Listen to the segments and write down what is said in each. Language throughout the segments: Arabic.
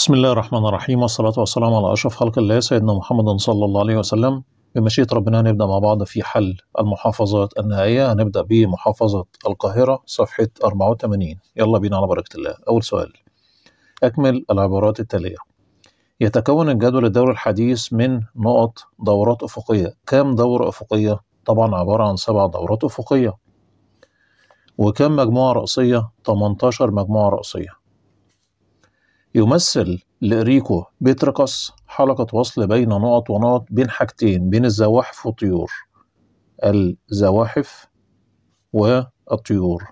بسم الله الرحمن الرحيم والصلاة والسلام على أشرف خلق الله سيدنا محمد صلى الله عليه وسلم بمشيئة ربنا هنبدأ مع بعض في حل المحافظات النهائية هنبدأ بمحافظة القاهرة صفحة 84 يلا بينا على بركة الله أول سؤال أكمل العبارات التالية يتكون الجدول الدوري الحديث من نقط دورات أفقية كم دورة أفقية؟ طبعا عبارة عن سبع دورات أفقية وكم مجموعة رأسية؟ 18 مجموعة رأسية يمثل لإريكو بيتركس حلقة وصل بين نقط ونقط بين حاجتين بين الزواحف والطيور الزواحف والطيور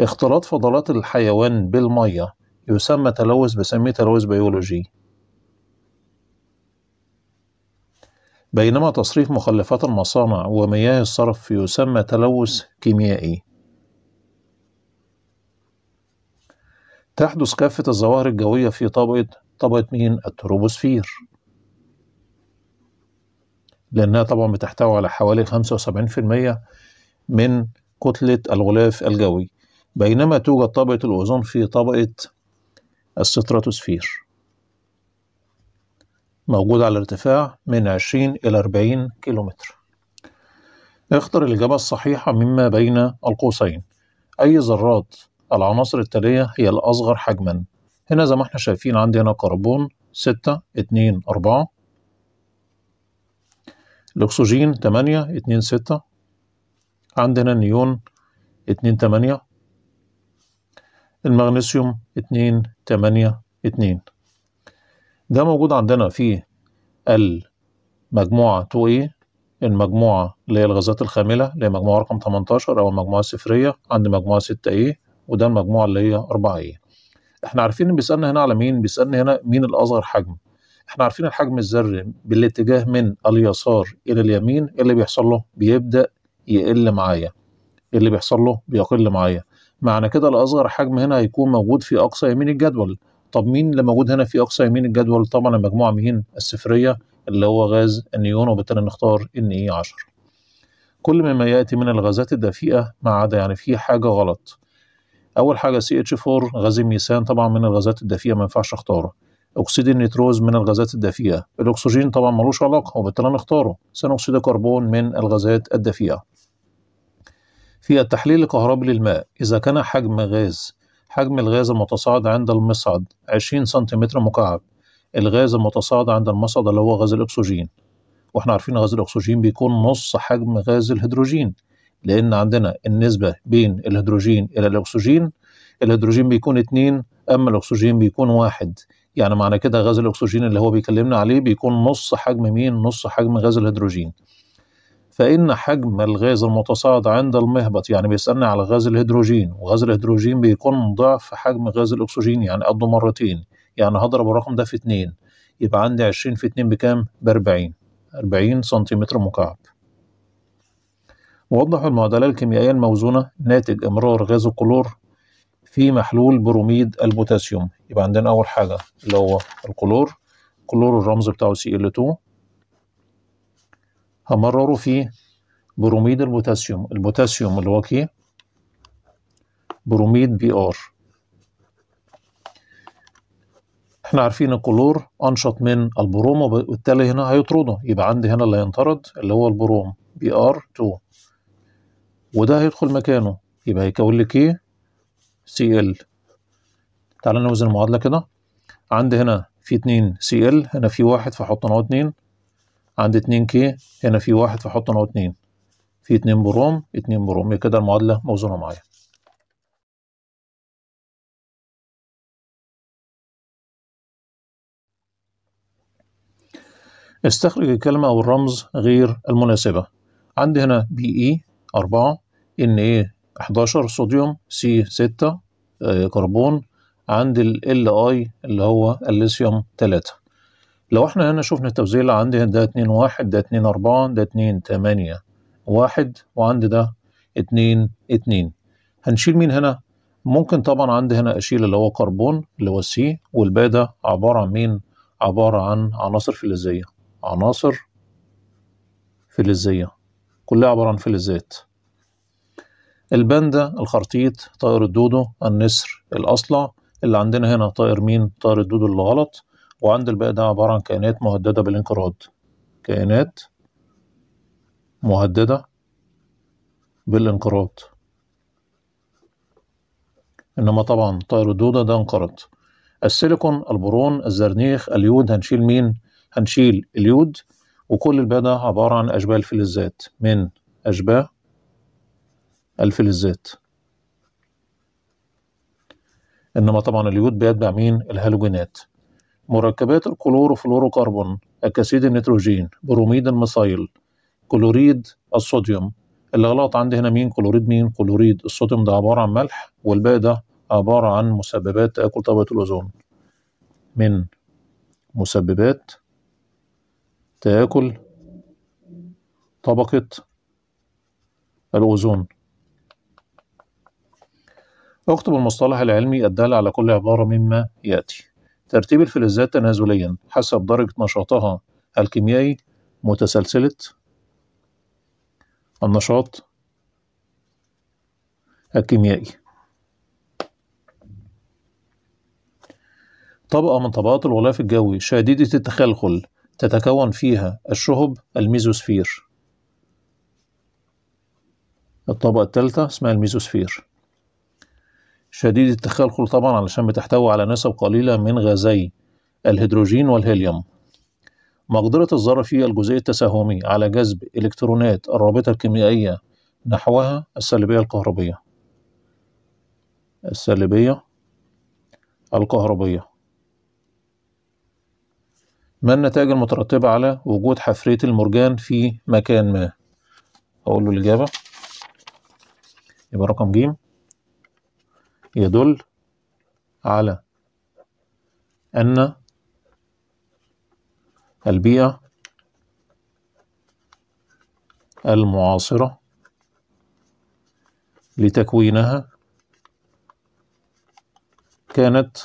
اختلاط فضلات الحيوان بالمية يسمى تلوث بسميه تلوث بيولوجي بينما تصريف مخلفات المصانع ومياه الصرف يسمى تلوث كيميائي تحدث كافة الظواهر الجوية في طبقة طبقة مين؟ التروبوسفير لأنها طبعا بتحتوي على حوالي خمسة وسبعين في المية من كتلة الغلاف الجوي بينما توجد طبقة الأوزون في طبقة الستراتوسفير موجودة على ارتفاع من عشرين إلى كيلو كيلومتر اختر الإجابة الصحيحة مما بين القوسين أي ذرات العناصر التالية هي الأصغر حجما هنا زي ما احنا شايفين عندي هنا كربون ستة اتنين أربعة الأكسجين تمانية اتنين ستة عندنا النيون اتنين تمانية المغنيسيوم اتنين تمانية اتنين ده موجود عندنا في المجموعة 2A إيه، المجموعة اللي هي الغازات الخاملة اللي هي مجموعة رقم 18 أو المجموعة الصفرية عند مجموعة 6A وده المجموعه اللي هي 4 ايه احنا عارفين ان بيسالنا هنا على مين بيسالنا هنا مين الاصغر حجم احنا عارفين الحجم الذري بالاتجاه من اليسار الى اليمين إيه اللي بيحصل له بيبدا يقل معايا إيه اللي بيحصل له بيقل معايا معنى كده الاصغر حجم هنا هيكون موجود في اقصى يمين الجدول طب مين اللي موجود هنا في اقصى يمين الجدول طبعا المجموعه مين الصفريه اللي هو غاز النيون وبالتالي نختار ان اي 10 كل مما ياتي من الغازات الدفيئه ما عدا يعني في حاجه غلط اول حاجه سي اتش 4 غاز الميثان طبعا من الغازات الدافئه ما ينفعش اختاره اكسيد النيتروز من الغازات الدافئه الاكسجين طبعا ملوش علاقه وبالتالي نختاره ثاني اكسيد الكربون من الغازات الدافئه في التحليل الكهربي للماء اذا كان حجم غاز حجم الغاز المتصاعد عند المصعد 20 سنتيمتر مكعب الغاز المتصاعد عند المصعد اللي هو غاز الاكسجين واحنا عارفين غاز الاكسجين بيكون نص حجم غاز الهيدروجين لأن عندنا النسبة بين الهيدروجين إلى الأكسجين الهيدروجين بيكون اتنين أما الأكسجين بيكون واحد يعني معنى كده غاز الأكسجين اللي هو بيكلمنا عليه بيكون نص حجم مين نص حجم غاز الهيدروجين فإن حجم الغاز المتصاعد عند المهبط يعني بيسألنا على غاز الهيدروجين وغاز الهيدروجين بيكون ضعف حجم غاز الأكسجين يعني قده مرتين يعني هضرب الرقم ده في اتنين يبقى عندي عشرين في اتنين بكام؟ بأربعين أربعين سنتيمتر مكعب ووضحوا المعادلة الكيميائية الموزونة ناتج إمرار غاز الكلور في محلول بروميد البوتاسيوم يبقى عندنا أول حاجة اللي هو الكلور كلور الرمز بتاعه Cl2 همرره في بروميد البوتاسيوم البوتاسيوم اللي هو كي بروميد بي ار احنا عارفين الكلور انشط من البروم وبالتالي هنا هيطرده يبقى عندي هنا اللي هينطرد اللي هو البروم بي ار 2 وده هيدخل مكانه يبقى هيكون لك ايه سي ال تعالى نوزن المعادله كده عندي هنا في 2 سي ال هنا في واحد فحط نوع 2 عندي 2 كي هنا في واحد فحط نوع 2 في 2 بروم 2 بروم كده المعادله موزونه معايا استخرج الكلمة أو الرمز غير المناسبة عندي هنا بي إي e أربعة ان ايه 11 صوديوم سي 6 آه، كربون عند ال اي اللي هو الليثيوم 3 لو احنا هنا شفنا التوزيع اللي عندي ده 2 1 ده 2 4 ده 2 8 1 وعند ده 2 2 هنشيل مين هنا؟ ممكن طبعا عندي هنا اشيل اللي هو كربون اللي هو سي والباقي ده عباره عن مين؟ عباره عن عناصر فلزيه عناصر فلزيه كلها عباره عن فلزات الباندا الخرطيط طائر الدودو النسر الأصلع اللي عندنا هنا طائر مين طائر الدودو اللي غلط وعند الباقي ده عبارة عن كائنات مهددة بالانقراض كائنات مهددة بالانقراض إنما طبعا طائر الدودة ده انقرض السيليكون البرون الزرنيخ اليود هنشيل مين هنشيل اليود وكل الباقي ده عبارة عن أشباه الفلزات من أشباه الفلزات إنما طبعا اليود بيتبع مين الهالوجينات مركبات الكلوروفلوروكربون أكسيد النيتروجين بروميد الميثايل كلوريد الصوديوم اللي غلط عندي هنا مين كلوريد مين كلوريد الصوديوم ده عبارة عن ملح والباقي ده عبارة عن مسببات تآكل طبقة الأوزون من مسببات تآكل طبقة الأوزون اكتب المصطلح العلمي الدال على كل عبارة مما يأتي ترتيب الفلزات تنازليا حسب درجة نشاطها الكيميائي متسلسلة النشاط الكيميائي طبقة من طبقات الغلاف الجوي شديدة التخلخل تتكون فيها الشهب الميزوسفير الطبقة الثالثة اسمها الميزوسفير شديد التخلخل طبعا علشان بتحتوي على نسب قليلة من غازي الهيدروجين والهيليوم مقدرة الذرة في الجزيء التساهمي على جذب إلكترونات الرابطة الكيميائية نحوها السلبية الكهربية السلبية الكهربية ما النتائج المترتبة على وجود حفرية المرجان في مكان ما؟ أقول له الإجابة يبقى رقم ج يدل على أن البيئة المعاصرة لتكوينها كانت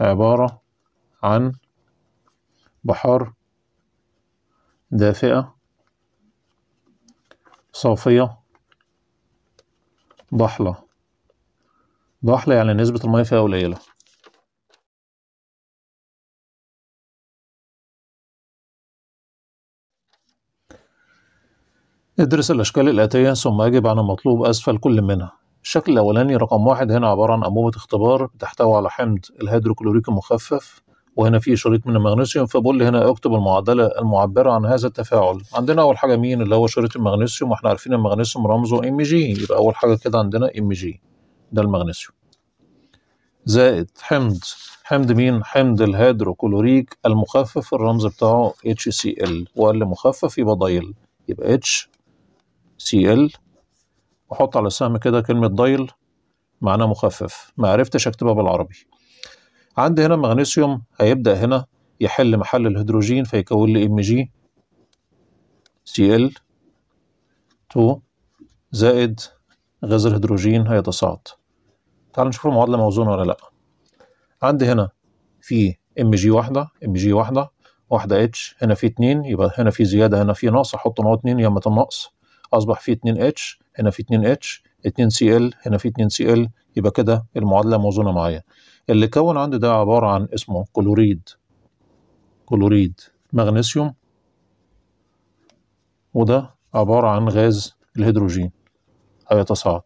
عبارة عن بحار دافئة صافية ضحلة ضحلة يعني نسبة المية فيها قليلة ادرس الأشكال الآتية ثم أجب عن المطلوب أسفل كل منها الشكل الأولاني رقم واحد هنا عبارة عن أنبوبة اختبار بتحتوي على حمض الهيدروكلوريك المخفف وهنا في شريط من المغنيسيوم فبقول لي هنا اكتب المعادله المعبره عن هذا التفاعل عندنا اول حاجه مين اللي هو شريط المغنيسيوم واحنا عارفين المغنيسيوم رمزه ام جي يبقى اول حاجه كده عندنا ام جي ده المغنيسيوم زائد حمض حمض مين حمض الهيدروكلوريك المخفف الرمز بتاعه اتش سي ال وقال مخفف يبقى ضايل يبقى اتش سي ال واحط على السهم كده كلمه ضايل معناه مخفف ما عرفتش اكتبها بالعربي عندي هنا مغنيسيوم هيبدأ هنا يحل محل الهيدروجين فيكون لي ام جي سي ال 2 زائد غاز الهيدروجين هيتصاعد تعال نشوف المعادلة موزونة ولا لأ عندي هنا في ام جي واحدة ام جي واحدة واحدة اتش هنا في اتنين يبقى هنا في زيادة هنا في نقص أحط نقط اتنين يمة النقص أصبح في اتنين اتش هنا في اتنين اتش اتنين سي ال هنا في اتنين سي ال يبقى كده المعادلة موزونة معايا اللي كون عندي ده عبارة عن اسمه كلوريد كلوريد مغنيسيوم وده عبارة عن غاز الهيدروجين هيتصاعد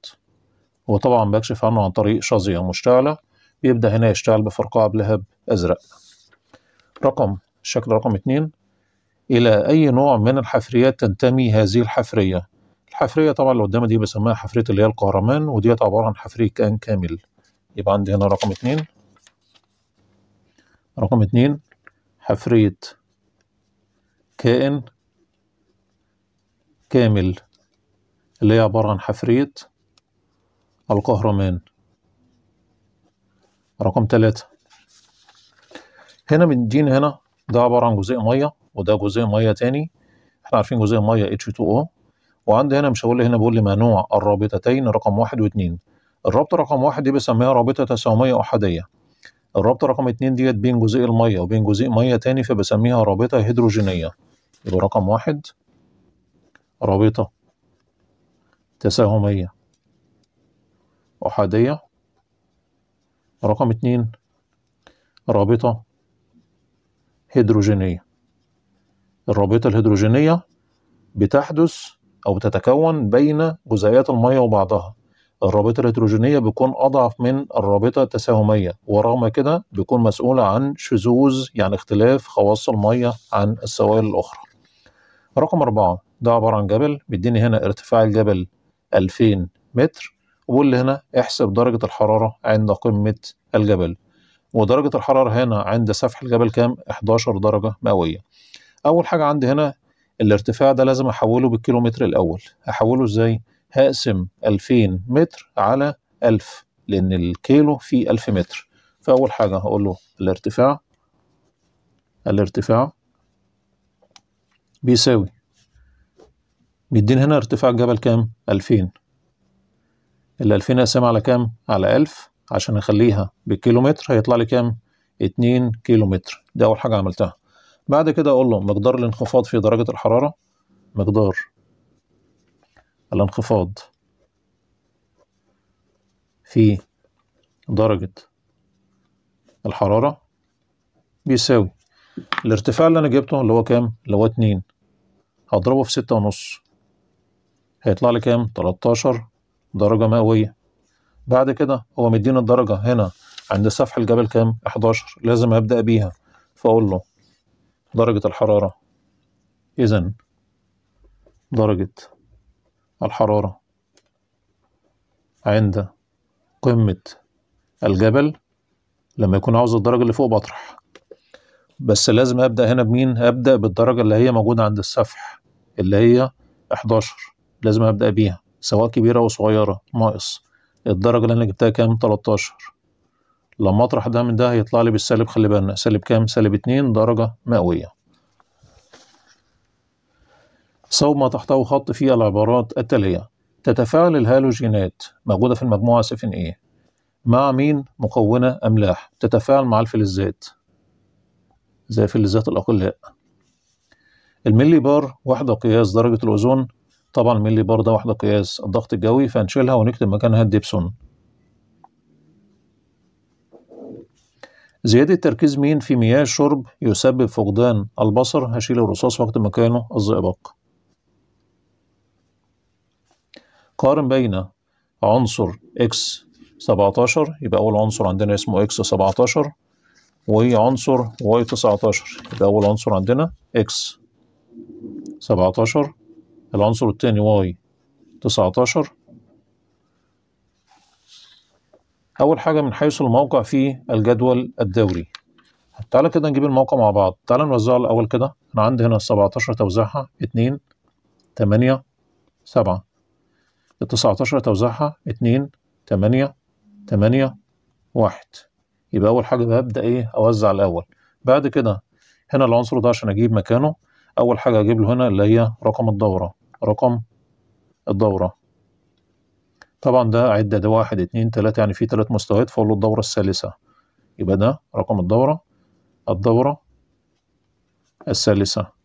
وطبعا بكشف عنه عن طريق شظية مشتعلة بيبدأ هنا يشتعل بفرقعة بلهب أزرق رقم الشكل رقم اتنين إلى أي نوع من الحفريات تنتمي هذه الحفرية الحفرية طبعا اللي قدامي دي بسميها حفرية اللي هي القهرمان وديت عبارة عن حفرية كان كامل يبقى عندي هنا رقم اتنين رقم اتنين حفرية كائن كامل اللي هي عبارة عن حفرية القهرمان رقم تلاتة هنا بندين هنا ده عبارة عن جزيء مية وده جزيء مية تاني احنا عارفين جزيء مية H2O وعندي هنا مش هقول هنا بقول لي نوع الرابطتين رقم واحد واتنين الرابطه رقم واحد دي بسميها رابطه تساهميه احاديه الرابطه رقم اتنين ديت بين جزيء الميه وبين جزيء ميه تاني فبسميها رابطه هيدروجينيه يبقى رقم واحد رابطه تساهميه احاديه رقم اتنين رابطه هيدروجينيه الرابطه الهيدروجينيه بتحدث او بتتكون بين جزيئات الميه وبعضها الرابطة الهيدروجينية بيكون أضعف من الرابطة التساهمية ورغم كده بيكون مسؤول عن شذوذ يعني اختلاف خواص المية عن السوائل الأخرى رقم أربعة ده عبارة عن جبل بيديني هنا ارتفاع الجبل 2000 متر واللي هنا احسب درجة الحرارة عند قمة الجبل ودرجة الحرارة هنا عند سفح الجبل كام 11 درجة مئوية أول حاجة عندي هنا الارتفاع ده لازم أحوله بالكيلومتر الأول هحوله إزاي هقسم 2000 متر على 1000 لأن الكيلو فيه 1000 متر فأول حاجة هقول له الارتفاع الارتفاع بيساوي بيديني هنا ارتفاع الجبل كام؟ 2000 ال 2000 هقسمها على كام؟ على 1000 عشان أخليها بالكيلومتر هيطلع لي كام؟ 2 كيلومتر دي أول حاجة عملتها بعد كده أقول له مقدار الانخفاض في درجة الحرارة مقدار الانخفاض في درجة الحرارة بيساوي الارتفاع اللي أنا جبته اللي هو كام؟ اللي هو اتنين هضربه في ستة ونص هيطلع لي كام؟ تلاتاشر درجة مئوية بعد كده هو مديني الدرجة هنا عند سفح الجبل كام؟ احداشر لازم أبدأ بيها فأقول له درجة الحرارة إذا درجة الحرارة عند قمة الجبل لما يكون عاوز الدرجة اللي فوق بطرح بس لازم أبدأ هنا بمين؟ أبدأ بالدرجة اللي هي موجودة عند السفح اللي هي 11 لازم أبدأ بيها سواء كبيرة أو صغيرة ناقص الدرجة اللي أنا جبتها كام؟ 13 لما أطرح ده من ده هيطلع لي بالسالب خلي بالنا سالب كام؟ سالب 2 درجة مئوية صوب ما تحتوي خط فيه العبارات التالية تتفاعل الهالوجينات موجودة في المجموعة سفن إيه مع مين مكونة أملاح تتفاعل مع الفلزات زي فلزات الأقلاء الملي بار وحدة قياس درجة الأوزون طبعا الملي بار ده وحدة قياس الضغط الجوي فهنشيلها ونكتب مكانها الديبسون زيادة تركيز مين في مياه الشرب يسبب فقدان البصر هشيل الرصاص واكتب مكانه الزئبق قارن بين عنصر x 17 يبقى أول عنصر عندنا اسمه x 17 وعنصر y 19 يبقى أول عنصر عندنا x 17 العنصر الثاني y 19 أول حاجة من حيث الموقع في الجدول الدوري تعالى كده نجيب الموقع مع بعض تعالى نوزعه الأول كده أنا عندي هنا 17 توزيعها 2 8 7 ال 19 توزيعها 2 8 8 1 يبقى أول حاجة ببدأ إيه أوزع الأول بعد كده هنا العنصر ده عشان أجيب مكانه أول حاجة أجيب له هنا اللي هي رقم الدورة رقم الدورة طبعا ده عدة ده واحد اتنين تلاتة يعني في تلات مستويات فأقول له الدورة الثالثة يبقى ده رقم الدورة الدورة الثالثة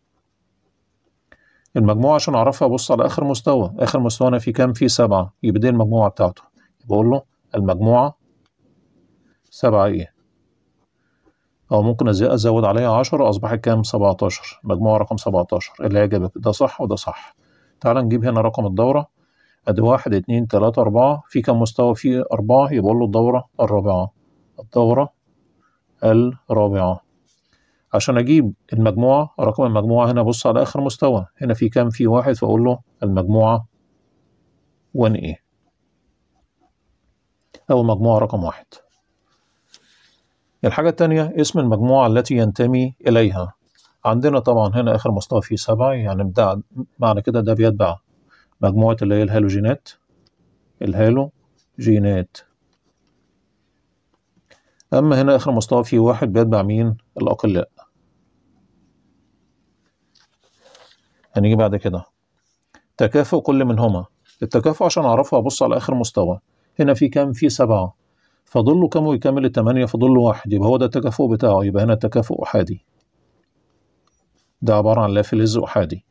المجموعة عشان أعرفها أبص على آخر مستوى آخر مستوى أنا فيه كام فيه سبعة يبقى دي المجموعة بتاعته بقول له المجموعة سبعة إيه أو ممكن أزود عليها عشرة أصبحت كام سبعتاشر مجموعة رقم سبعتاشر اللي هي جابت ده صح وده صح تعال نجيب هنا رقم الدورة أدي واحد اتنين تلاتة أربعة في كام مستوى فيه أربعة يبقى له الدورة الرابعة الدورة الرابعة عشان اجيب المجموعه رقم المجموعه هنا ابص على اخر مستوى هنا في كام في واحد فاقول له المجموعه 1 ايه او المجموعه رقم واحد الحاجه الثانيه اسم المجموعه التي ينتمي اليها عندنا طبعا هنا اخر مستوى فيه سبعة يعني ده معنى كده ده بيتبع مجموعه اللي هي الهالوجينات الهالوجينات أما هنا آخر مستوى فيه واحد بيتبع مين؟ الأقلاء هنيجي بعد كده تكافؤ كل منهما التكافؤ عشان أعرفه أبص على آخر مستوى هنا في كام في سبعة فضله كام ويكمل التمانية فضله واحد يبقى هو ده التكافؤ بتاعه يبقى هنا التكافؤ أحادي ده عبارة عن لا فلز أحادي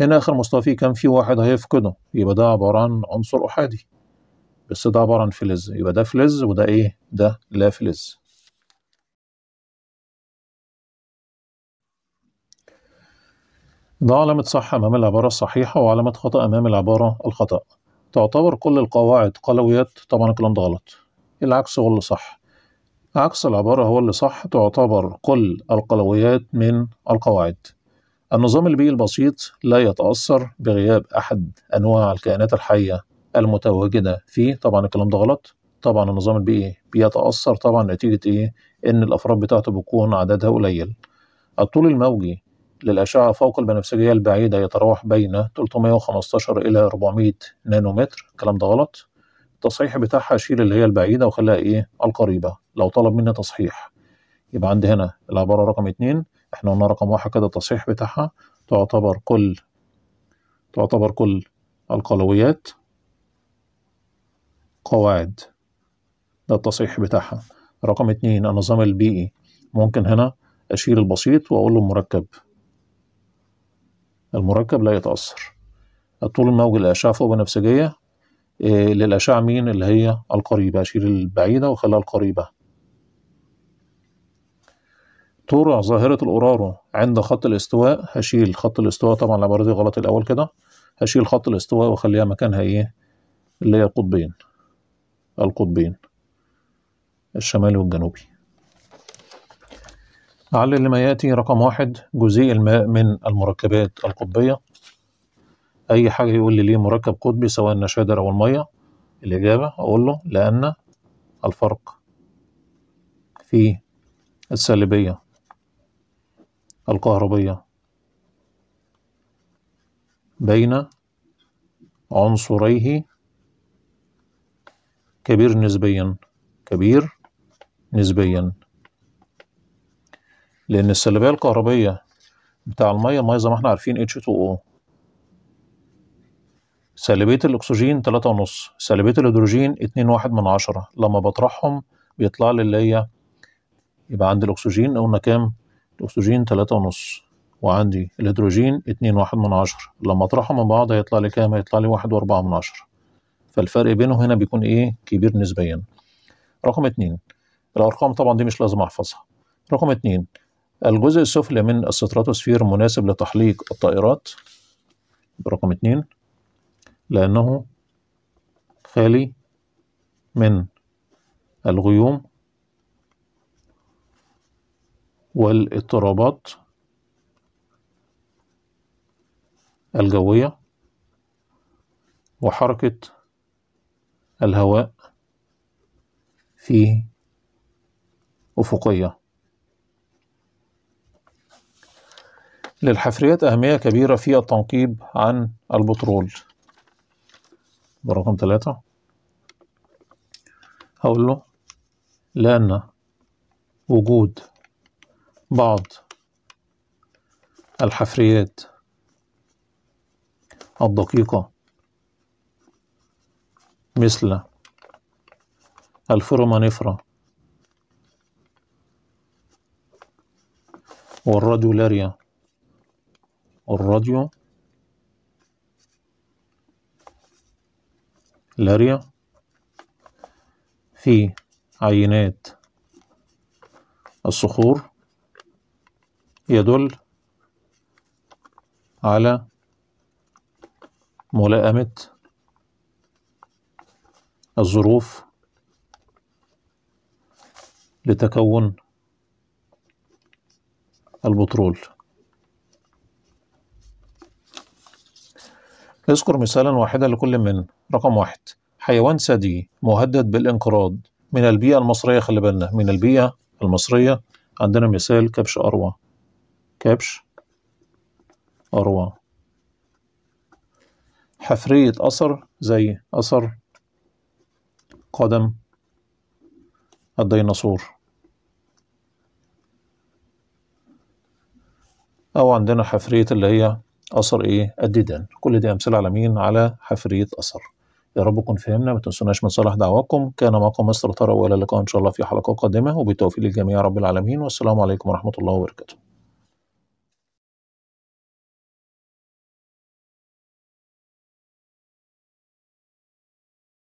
هنا آخر مستوى فيه كام في واحد هيفقده يبقى ده عبارة عن عنصر أحادي بس ده عبارة عن فلز يبقى ده فلز وده إيه ده لا فلز ده علامة صح أمام العبارة الصحيحة وعلامة خطأ أمام العبارة الخطأ تعتبر كل القواعد قلويات طبعا الكلام ده غلط العكس هو اللي صح عكس العبارة هو اللي صح تعتبر كل القلويات من القواعد النظام البيئي البسيط لا يتأثر بغياب أحد أنواع الكائنات الحية المتواجدة فيه طبعا الكلام ده غلط طبعا النظام البيئي بيتأثر طبعا نتيجة إيه إن الأفراد بتاعته بيكون عددها قليل الطول الموجي للأشعة فوق البنفسجية البعيدة يتراوح بين 315 إلى 400 نانومتر الكلام ده غلط التصحيح بتاعها شيل اللي هي البعيدة وخليها إيه القريبة لو طلب مني تصحيح يبقى عندي هنا العبارة رقم اتنين احنا قلنا رقم واحد كده التصحيح بتاعها تعتبر كل تعتبر كل القلويات قواعد ده التصحيح بتاعها رقم اتنين النظام البيئي ممكن هنا أشيل البسيط وأقول له مركب المركب لا يتأثر الطول الموجي للأشعة فوق بنفسجية آه، للأشعة مين اللي هي القريبة أشيل البعيدة وأخليها القريبة طرع ظاهرة الأورارو عند خط الاستواء هشيل خط الاستواء طبعا العبارة دي غلط الأول كده هشيل خط الاستواء وأخليها مكانها إيه اللي هي القطبين القطبين الشمالي والجنوبي على ما يأتي رقم واحد جزيء الماء من المركبات القطبية أي حاجة يقول لي ليه مركب قطبي سواء النشادر أو المية الإجابة أقول له لأن الفرق في السالبية الكهربية بين عنصريه كبير نسبيا كبير نسبيا لأن السلبية الكهربية بتاع المية المية زي ما احنا عارفين H2O سلبية الأكسجين تلاتة ونص سلبية الهيدروجين اتنين واحد من عشرة لما بطرحهم بيطلع لي اللي هي يبقى عندي الأكسجين قلنا كام؟ الأكسجين تلاتة ونص وعندي الهيدروجين اتنين واحد من عشرة لما أطرحهم من بعض هيطلع لي كام؟ هيطلع لي واحد وأربعة من عشرة فالفرق بينه هنا بيكون إيه؟ كبير نسبيا رقم اتنين الأرقام طبعا دي مش لازم أحفظها رقم اتنين الجزء السفلي من الستراتوسفير مناسب لتحليق الطائرات رقم اتنين لأنه خالي من الغيوم والاضطرابات الجوية وحركة الهواء في أفقية للحفريات أهمية كبيرة في التنقيب عن البترول ده رقم ثلاثة هقول له لأن وجود بعض الحفريات الدقيقة مثل الفرومانيفرا والراديولاريا الراديو الاريا في عينات الصخور يدل على ملائمة الظروف لتكون البترول اذكر مثالا واحدا لكل من رقم واحد حيوان ثدي مهدد بالانقراض من البيئة المصرية خلي بالنا من البيئة المصرية عندنا مثال كبش أروى كبش أروى حفرية أثر زي أثر قدم الديناصور أو عندنا حفرية اللي هي اثر ايه الديدان كل دي امثله على مين على حفريه اثر يا رب تكون فهمنا ما تنسوناش من صالح دعواكم كان معكم مستر طارق والى اللقاء ان شاء الله في حلقه قادمه وبالتوفيق للجميع رب العالمين والسلام عليكم ورحمه الله وبركاته